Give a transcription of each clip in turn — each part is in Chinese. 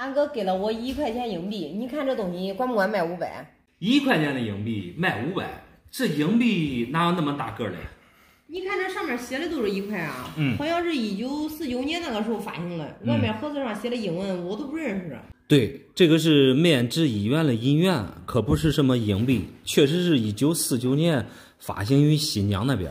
俺哥给了我一块钱硬币，你看这东西管不管卖五百？一块钱的硬币卖五百？这硬币哪有那么大个嘞？你看这上面写的都是一块啊，嗯，好像是一九四九年那个时候发行的，外面盒子上写的英文我都不认识。对，这个是面值一元的银元，可不是什么硬币，确实是一九四九年发行于新疆那边。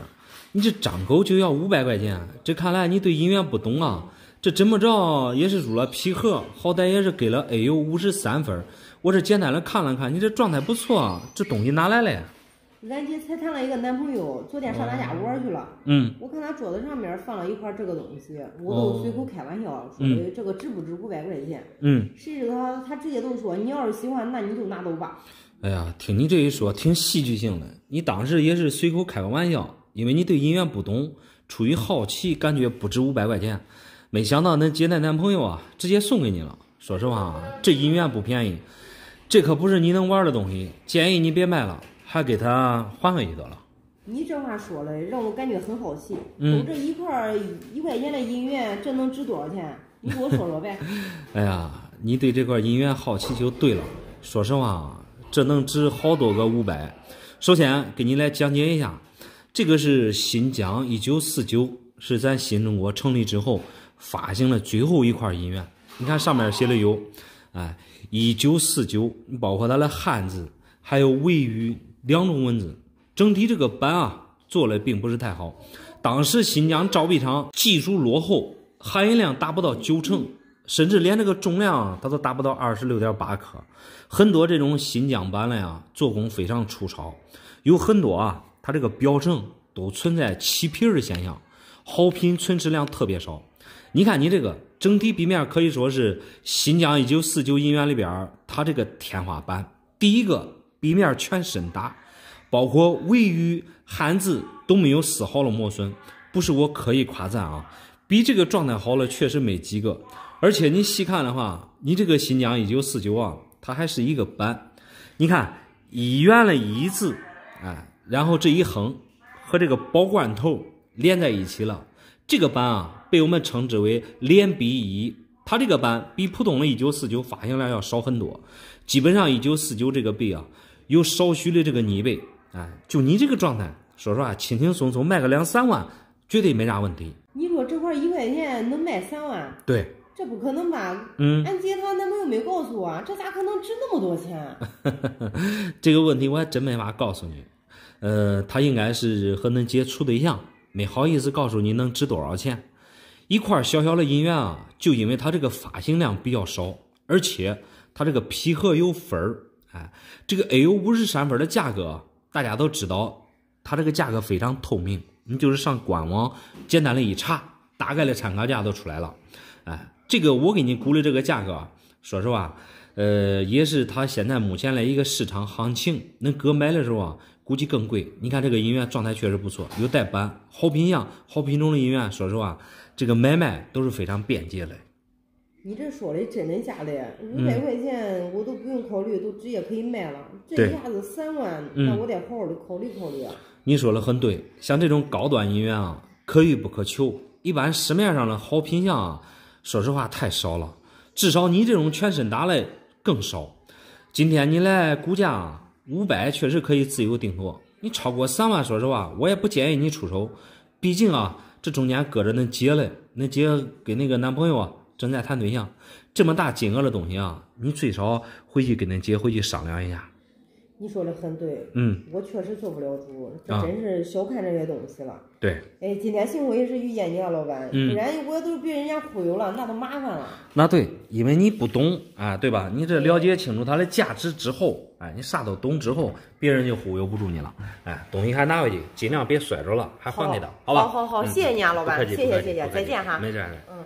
你这张口就要五百块钱，这看来你对银元不懂啊。这怎么着也是入了皮盒，好歹也是给了 A u 五十三分。我这简单的看了看，你这状态不错。这东西哪来呀？兰姐才谈了一个男朋友，昨天上咱家玩去了。嗯。我看他桌子上面放了一块这个东西，我都随口开玩笑说这个值不值五百块钱？嗯。谁知道他直接都说你要是喜欢，那你就拿走吧。哎呀，听你这一说，挺戏剧性的。你当时也是随口开个玩笑，因为你对银元不懂，出于好奇，感觉不值五百块钱。没想到恁姐那男朋友啊，直接送给你了。说实话，这银元不便宜，这可不是你能玩的东西，建议你别卖了，还给他还回去得了。你这话说的让我感觉很好奇。嗯。都这一块一块钱的银元，这能值多少钱？你给我说说呗。哎呀，你对这块银元好奇就对了。说实话，这能值好多个五百。首先给你来讲解一下，这个是新疆一九四九，是咱新中国成立之后。发行的最后一块银元，你看上面写的有，哎，一九四九，包括它的汉字，还有维语两种文字。整体这个版啊，做的并不是太好。当时新疆造币厂技术落后，含银量达不到九成，甚至连这个重量它都达不到二十六点八克。很多这种新疆版的呀，做工非常粗糙，有很多啊，它这个表层都存在起皮儿现象。好品存世量特别少。你看，你这个整体壁面可以说是新疆一九四九银元里边它这个天花板。第一个壁面全身打，包括尾语、汉字都没有丝毫的磨损，不是我刻意夸赞啊，比这个状态好了，确实没几个。而且你细看的话，你这个新疆一九四九啊，它还是一个板，你看一元的一字，哎，然后这一横和这个宝罐头连在一起了。这个版啊，被我们称之为连比一，它这个版比普通的一九四九发行量要少很多。基本上一九四九这个币啊，有少许的这个逆位。哎，就你这个状态，说实话，轻轻松松卖个两三万，绝对没啥问题。你说这块一块钱能卖三万？对，这不可能吧？嗯，俺姐她男朋友没告诉我，这咋可能值那么多钱？这个问题我还真没法告诉你。呃，他应该是和恁姐处对象。没好意思告诉你能值多少钱，一块小小的银元啊，就因为它这个发行量比较少，而且它这个皮壳有分儿，哎，这个 A 有五十三分的价格，大家都知道，它这个价格非常透明，你就是上官网简单的一查，大概的参考价都出来了，哎，这个我给你估的这个价格，说实话，呃，也是它现在目前的一个市场行情，恁哥买的时候啊。估计更贵。你看这个银元状态确实不错，有带板，好品相、好品种的银元，说实话，这个买卖都是非常便捷的。你这说的真的假的？五百块钱，我都不用考虑，都直接可以卖了。这一下子三万，那我得好好的考虑考虑。你说的很对，像这种高端银元啊，可遇不可求。一般市面上的好品相，啊，说实话太少了，至少你这种全身打的更少。今天你来估价。五百确实可以自由定夺，你超过三万，说实话，我也不建议你出手，毕竟啊，这中间搁着恁姐嘞，恁姐跟那个男朋友啊正在谈对象，这么大金额的东西啊，你最少回去跟恁姐回去商量一下。你说的很对，嗯，我确实做不了主，这真是小看这些东西了。对，哎，今天幸亏是遇见你啊，老板，不然我都被人家忽悠了，那都麻烦了。那对，因为你不懂啊，对吧？你这了解清楚它的价值之后，哎，你啥都懂之后，别人就忽悠不住你了。哎，东西还拿回去，尽量别摔着了，还还给他，好吧？好好好，谢谢你啊，老板，谢谢谢谢，再见哈。没事没事，嗯。